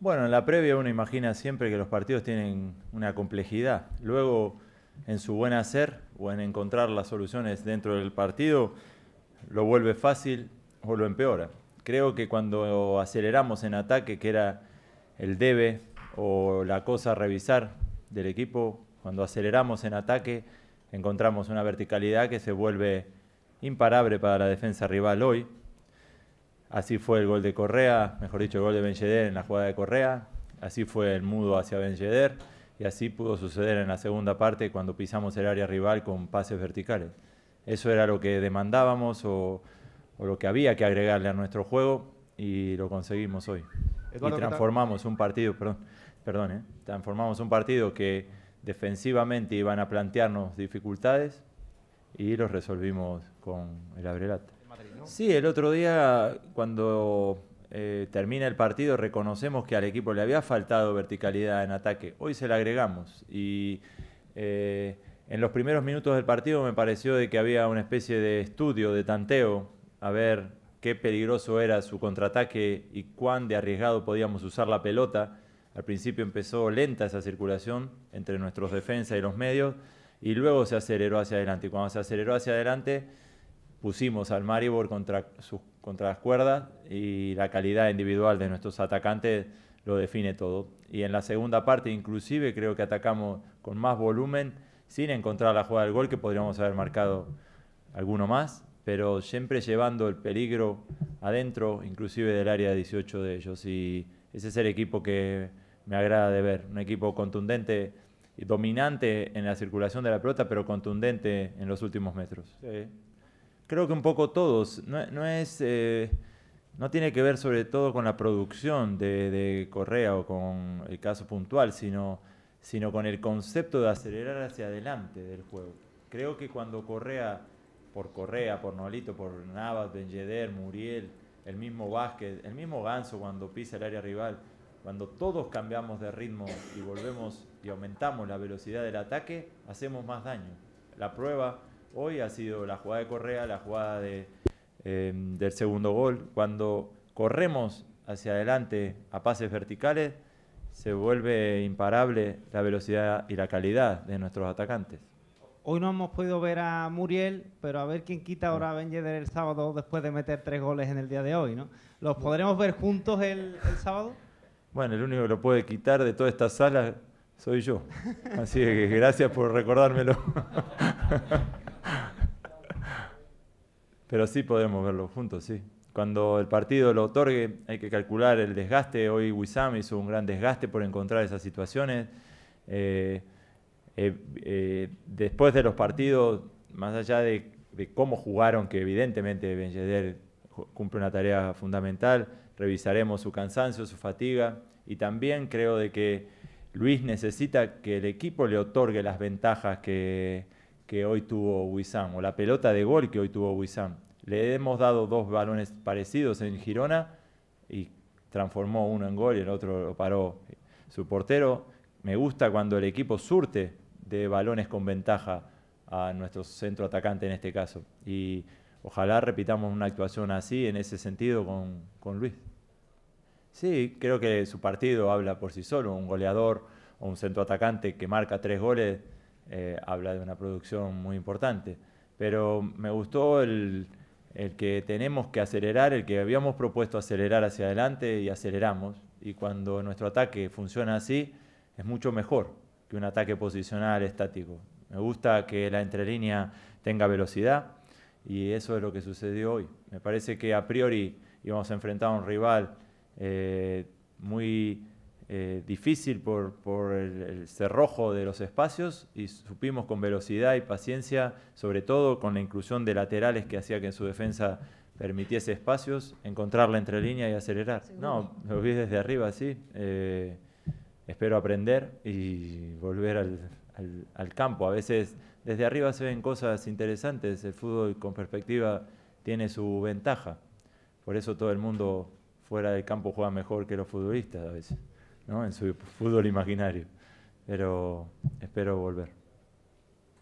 Bueno, en la previa uno imagina siempre que los partidos tienen una complejidad. Luego, en su buen hacer o en encontrar las soluciones dentro del partido, lo vuelve fácil o lo empeora. Creo que cuando aceleramos en ataque, que era el debe o la cosa a revisar del equipo, cuando aceleramos en ataque, encontramos una verticalidad que se vuelve imparable para la defensa rival hoy Así fue el gol de Correa, mejor dicho, el gol de Ben en la jugada de Correa. Así fue el mudo hacia Ben Y así pudo suceder en la segunda parte cuando pisamos el área rival con pases verticales. Eso era lo que demandábamos o, lo que había que agregarle a nuestro juego y lo conseguimos hoy. y transformamos un partido, perdón, eh. transformamos un partido que defensivamente iban a plantearnos dificultades y los resolvimos con el abrelata. Sí, el otro día cuando eh, termina el partido reconocemos que al equipo le había faltado verticalidad en ataque. Hoy se la agregamos y eh, en los primeros minutos del partido me pareció de que había una especie de estudio, de tanteo, a ver qué peligroso era su contraataque y cuán de arriesgado podíamos usar la pelota. Al principio empezó lenta esa circulación entre nuestros defensas y los medios y luego se aceleró hacia adelante. Y cuando se aceleró hacia adelante pusimos al Maribor contra, sus, contra las cuerdas y la calidad individual de nuestros atacantes lo define todo. Y en la segunda parte inclusive creo que atacamos con más volumen sin encontrar la jugada del gol que podríamos haber marcado alguno más, pero siempre llevando el peligro adentro, inclusive del área 18 de ellos. Y ese es el equipo que me agrada de ver, un equipo contundente y dominante en la circulación de la pelota, pero contundente en los últimos metros. Sí creo que un poco todos. No, no es. Eh, no tiene que ver sobre todo con la producción de, de, Correa o con el caso puntual, sino, sino con el concepto de acelerar hacia adelante del juego. Creo que cuando Correa, por Correa, por Nolito, por Navas, Benjeder, Muriel, el mismo Vázquez, el mismo Ganso cuando pisa el área rival, cuando todos cambiamos de ritmo y volvemos y aumentamos la velocidad del ataque, hacemos más daño. La prueba hoy ha sido la jugada de Correa, la jugada em, del segundo gol. Cuando corremos hacia adelante a pases verticales, se vuelve imparable la velocidad y la calidad de nuestros atacantes. Hoy no hemos podido ver a Muriel, pero a ver quién quita ahora a Ben Yedder el sábado después de meter tres goles en el día de hoy, ¿no? ¿Los podremos ver juntos el, el sábado? Bueno, el único que lo puede quitar de toda esta sala soy yo. Así que gracias por recordármelo. Pero sí podemos verlo juntos, sí. Cuando el partido lo otorgue, hay que calcular el desgaste. Hoy Wissam hizo un gran desgaste por encontrar esas situaciones. Eh, eh, eh, después de los partidos, más allá de, cómo jugaron, que evidentemente Benjeder cumple una tarea fundamental, revisaremos su cansancio, su fatiga y también creo de que Luis necesita que el equipo le otorgue las ventajas que, que hoy tuvo Wissam o la pelota de gol que hoy tuvo Wissam. Le hemos dado dos balones parecidos en Girona y transformó uno en gol y el otro lo paró su portero. Me gusta cuando el equipo surte de balones con ventaja a nuestro centro atacante en este caso. Y ojalá repitamos una actuación así en ese sentido con, Luis. Sí, creo que su partido habla por sí solo. Un goleador o un centro atacante que marca tres goles eh, habla de una producción muy importante. Pero me gustó el, que tenemos que acelerar, el que habíamos propuesto acelerar hacia adelante y aceleramos. Y cuando nuestro ataque funciona así, es mucho mejor que un ataque posicional estático. Me gusta que la entrelínea tenga velocidad y eso es lo que sucedió hoy. Me parece que a priori íbamos a enfrentar a un rival eh, muy eh, difícil por, por el, cerrojo de los espacios y supimos con velocidad y paciencia, sobre todo con la inclusión de laterales que hacía que en su defensa permitiese espacios, encontrar la entrelínea y acelerar. No, lo vi desde arriba, sí. Eh, espero aprender y volver al campo. A veces desde arriba se ven cosas interesantes, el fútbol con perspectiva tiene su ventaja. Por eso todo el mundo fuera del campo juega mejor que los futbolistas a veces en su fútbol imaginario. Pero espero volver.